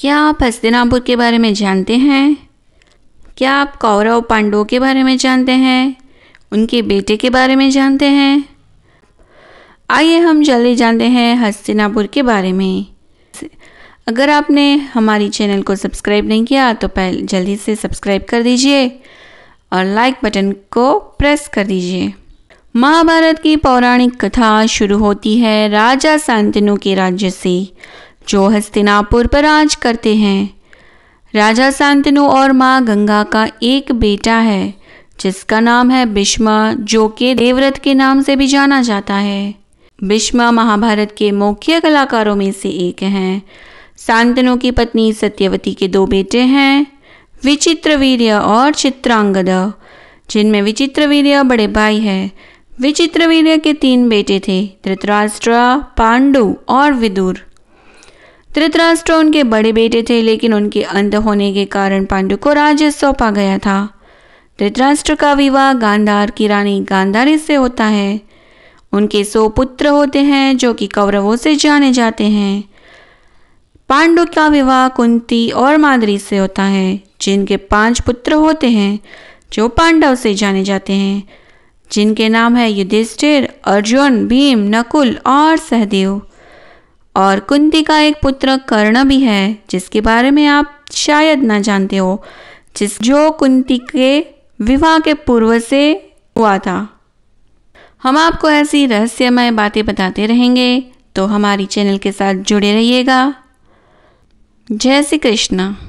क्या आप हस्तिनापुर के बारे में जानते हैं क्या आप कौरव पांडवों के बारे में जानते हैं उनके बेटे के बारे में जानते हैं आइए हम जल्दी जानते हैं हस्तिनापुर के बारे में अगर आपने हमारी चैनल को सब्सक्राइब नहीं किया तो पहले जल्दी से सब्सक्राइब कर दीजिए और लाइक बटन को प्रेस कर दीजिए महाभारत की पौराणिक कथा शुरू होती है राजा शांतनु के राज्य से जो हस्तिनापुर पर राज करते हैं राजा शांतनु और माँ गंगा का एक बेटा है जिसका नाम है बिश्मा जो कि देवव्रत के नाम से भी जाना जाता है बिश्मा महाभारत के मुख्य कलाकारों में से एक हैं शांतनु की पत्नी सत्यवती के दो बेटे हैं वीर्य और चित्रांगद जिनमें वीर्य बड़े भाई है वीर्य के तीन बेटे थे धृतराष्ट्र पांडु और विदुर धृतराष्ट्र उनके बड़े बेटे थे लेकिन उनके अंत होने के कारण पांडु को राज्य सौंपा गया था धृतराष्ट्र का विवाह गांधार की रानी गांधारी से होता है उनके सौ पुत्र होते हैं जो कि कौरवों से जाने जाते हैं पांडु का विवाह कुंती और मादरी से होता है जिनके पांच पुत्र होते हैं जो पांडव से जाने जाते हैं जिनके नाम है युधिष्ठिर अर्जुन भीम नकुल और सहदेव और कुंती का एक पुत्र कर्ण भी है जिसके बारे में आप शायद ना जानते हो जिस जो कुंती के विवाह के पूर्व से हुआ था हम आपको ऐसी रहस्यमय बातें बताते रहेंगे तो हमारी चैनल के साथ जुड़े रहिएगा जय श्री कृष्णा